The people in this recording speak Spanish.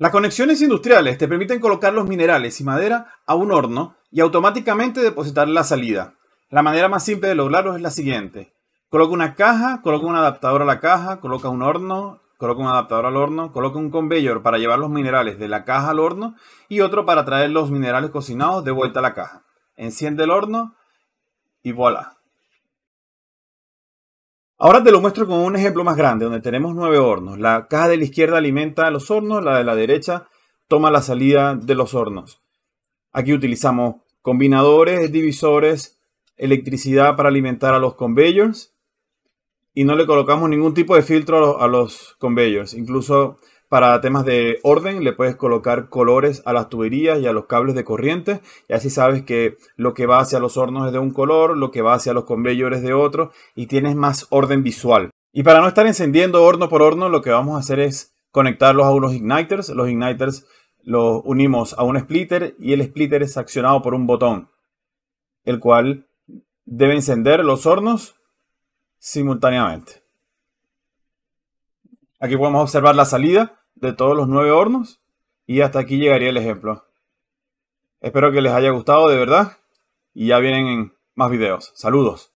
Las conexiones industriales te permiten colocar los minerales y madera a un horno y automáticamente depositar la salida. La manera más simple de lograrlo es la siguiente. Coloca una caja, coloca un adaptador a la caja, coloca un horno, coloca un adaptador al horno, coloca un conveyor para llevar los minerales de la caja al horno y otro para traer los minerales cocinados de vuelta a la caja. Enciende el horno y voilà. Ahora te lo muestro con un ejemplo más grande, donde tenemos nueve hornos. La caja de la izquierda alimenta los hornos, la de la derecha toma la salida de los hornos. Aquí utilizamos combinadores, divisores, electricidad para alimentar a los conveyors y no le colocamos ningún tipo de filtro a los, a los conveyors. Incluso para temas de orden le puedes colocar colores a las tuberías y a los cables de corriente y así sabes que lo que va hacia los hornos es de un color, lo que va hacia los conveyores de otro y tienes más orden visual. Y para no estar encendiendo horno por horno lo que vamos a hacer es conectarlos a unos igniters. Los igniters los unimos a un splitter y el splitter es accionado por un botón, el cual debe encender los hornos simultáneamente. Aquí podemos observar la salida de todos los nueve hornos y hasta aquí llegaría el ejemplo. Espero que les haya gustado de verdad y ya vienen más videos. Saludos.